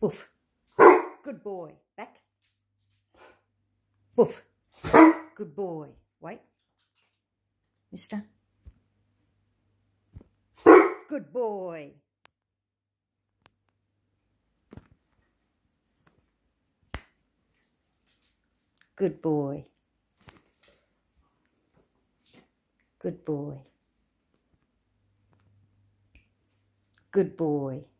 Woof. Good boy. Back. Woof. Good boy. Wait. Mister. Good boy. Good boy. Good boy. Good boy.